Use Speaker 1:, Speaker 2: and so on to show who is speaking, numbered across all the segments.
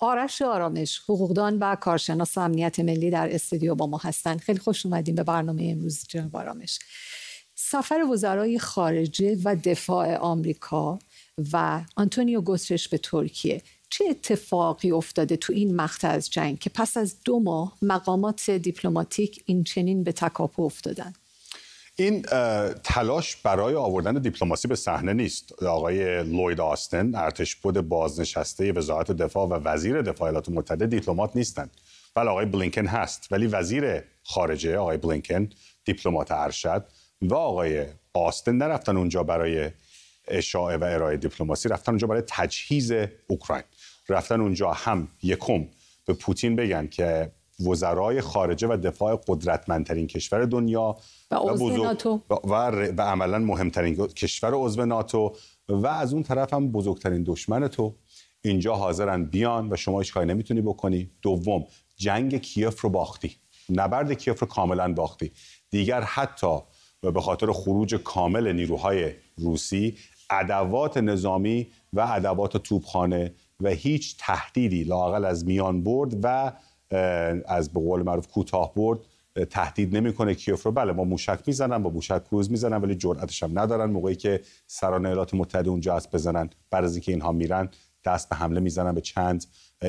Speaker 1: آرش آرامش حقوقدان و کارشناس امنیت ملی در استودیو با ما هستند خیلی خوش اومدیم به برنامه امروز جناب آرامش سفر وزرای خارجه و دفاع آمریکا و آنتونیو گوترش به ترکیه چه اتفاقی افتاده تو این مقطع از جنگ که پس از دو ماه مقامات دیپلماتیک این چنین به تکاپو افتادند
Speaker 2: این تلاش برای آوردن دیپلماسی به صحنه نیست آقای لوید آستن بود بازنشسته وزارت دفاع و وزیر دفاع ایالات متحده دیپلمات نیستند ولی بله، آقای بلینکن هست ولی وزیر خارجه آقای بلینکن دیپلمات ارشد و آقای آستن نرفتن اونجا برای اشاعه و ارائه دیپلماسی رفتن اونجا برای تجهیز اوکراین رفتن اونجا هم یکم به پوتین بگن که وزرای خارجه و دفاع قدرتمندترین کشور دنیا و, و بزرگ ناتو. و, و عملا مهمترین کشور عضو ناتو و از اون طرف هم بزرگترین دشمن تو اینجا حاضرن بیان و شما هیچ کاری نمیتونی بکنی دوم جنگ کیف رو باختی نبرد کیف رو کاملا باختی دیگر حتی به خاطر خروج کامل نیروهای روسی ادوات نظامی و ادوات توپخانه و هیچ تهدیدی لاقل از میان برد و از به قول معروف کوتاه برد تهدید نمیکنه کیف رو بله ما موشک میزنن با موشک کوز میزنن ولی جرأتش هم ندارن موقعی که سران ایالات متحده اونجا هست بزنن بعد از اینکه اینها میرن دست به حمله میزنن به چند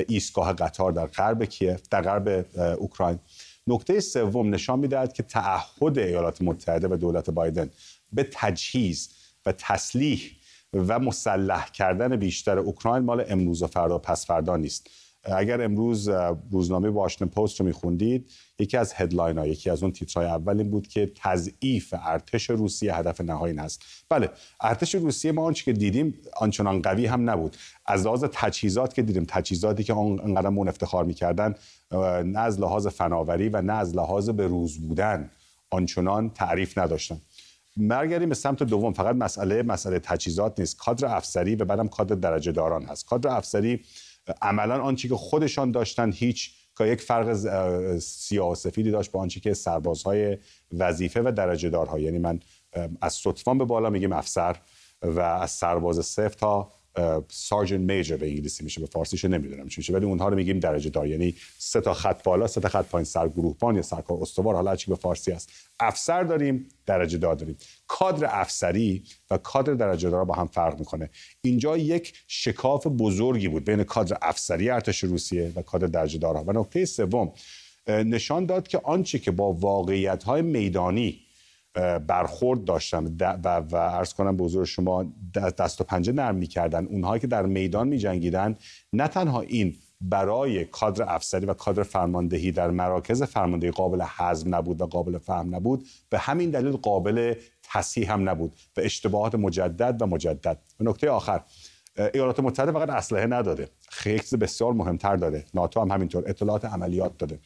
Speaker 2: ایستگاه قطار در غرب کیف در غرب اوکراین نکته سوم نشان میدهد که تعهد ایالات متحده و دولت بایدن به تجهیز و تسلیح و مسلح کردن بیشتر اوکراین مال امروز و فردا و پس فردا نیست اگر امروز روزنامه واشنگتن پست رو میخوندید یکی از هدلاین ها یکی از اون تیترهای اول این بود که تضعیف ارتش روسیه هدف نهایی است بله ارتش روسیه ما آنچه که دیدیم آنچنان قوی هم نبود از لحاظ تجهیزات که دیدیم تجهیزاتی که انقدر مون افتخار میکردن نه از لحاظ فناوری و نه از لحاظ به روز بودن آنچنان تعریف نداشتن مرگری به سمت دوم فقط مسئله مسئله تجهیزات نیست کادر افسری و بعدم کادر درجه داران هست کادر افسری عملا آنچه که خودشان داشتند هیچ که یک فرق سیاه و سفیدی داشت با آنچه که سربازهای وظیفه و درجه دارها یعنی من از سطفان به بالا میگیم افسر و از سرباز صفر تا سارجن میجر به انگلیسی میشه به فارسیش نمیدونم چی میشه ولی اونها رو میگیم درجه دار یعنی سه تا خط بالا سه تا خط پایین سرگروهبان یا سرکار استوار حالا چی به فارسی است افسر داریم درجه دار داریم کادر افسری و کادر درجه دار با هم فرق میکنه اینجا یک شکاف بزرگی بود بین کادر افسری ارتش روسیه و کادر درجه دارها و نکته سوم نشان داد که آنچه که با واقعیت های میدانی برخورد داشتن و, و عرض کنم به حضور شما دست و پنجه نرم میکردن اونهایی که در میدان میجنگیدن نه تنها این برای کادر افسری و کادر فرماندهی در مراکز فرماندهی قابل حزم نبود و قابل فهم نبود به همین دلیل قابل تصحیح هم نبود و اشتباهات مجدد و مجدد و نکته آخر ایالات متحده فقط اسلحه نداده خیلی بسیار مهمتر داره ناتو هم همینطور اطلاعات عملیات داده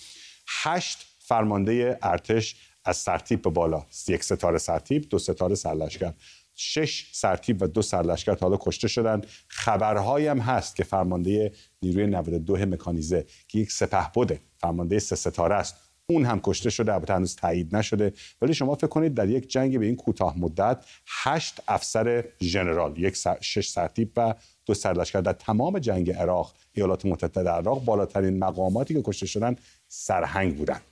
Speaker 2: هشت فرمانده ارتش از سرتیپ به بالا یک ستاره سرتیپ دو ستاره سرلشکر شش سرتیپ و دو سرلشکر تا کشته شدند خبرهایی هم هست که فرمانده نیروی 92 مکانیزه که یک بوده فرمانده سه ستاره است اون هم کشته شده البته هنوز تایید نشده ولی شما فکر کنید در یک جنگ به این کوتاه مدت هشت افسر ژنرال یک سر، شش سرتیپ و دو سرلشکر در تمام جنگ عراق ایالات متحده عراق بالاترین مقاماتی که کشته شدن سرهنگ بودند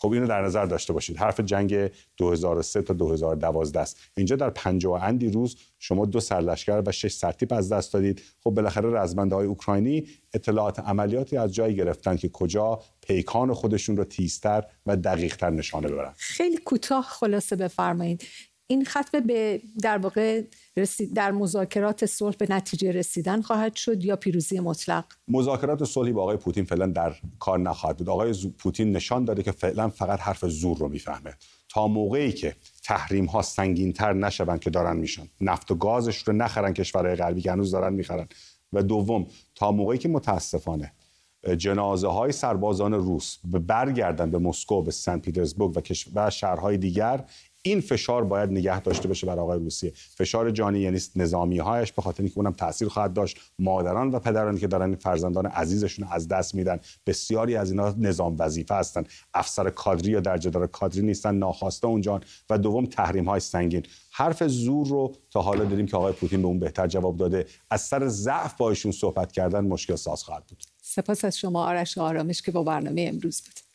Speaker 2: خب اینو در نظر داشته باشید حرف جنگ 2003 تا 2012 است اینجا در 50 اندی روز شما دو سرلشکر و شش سرتیپ از دست دادید خب بالاخره رزمنده های اوکراینی اطلاعات عملیاتی از جایی گرفتن که کجا پیکان خودشون رو تیزتر و دقیقتر نشانه ببرن
Speaker 1: خیلی کوتاه خلاصه بفرمایید این خط به در واقع در مذاکرات صلح به نتیجه رسیدن خواهد شد یا پیروزی مطلق
Speaker 2: مذاکرات صلحی با آقای پوتین فعلا در کار نخواهد بود آقای پوتین نشان داده که فعلا فقط حرف زور رو میفهمه تا موقعی که تحریم ها سنگین تر نشوند که دارن میشن نفت و گازش رو نخرن کشورهای غربی که هنوز دارن میخرن و دوم تا موقعی که متاسفانه جنازه های سربازان روس برگردن به مسکو به سن پیترزبورگ و شهرهای دیگر این فشار باید نگه داشته بشه بر آقای روسیه فشار جانی یعنی نظامی هایش به خاطر اینکه اونم تاثیر خواهد داشت مادران و پدرانی که دارن فرزندان عزیزشون از دست میدن بسیاری از اینا نظام وظیفه هستن افسر کادری یا درجه دار کادری نیستن ناخواسته اونجان و دوم تحریم های سنگین حرف زور رو تا حالا دیدیم که آقای پوتین به اون بهتر جواب داده از سر ضعف با صحبت کردن مشکل ساز خواهد بود
Speaker 1: سپاس از شما آرش آرامش که با برنامه امروز بود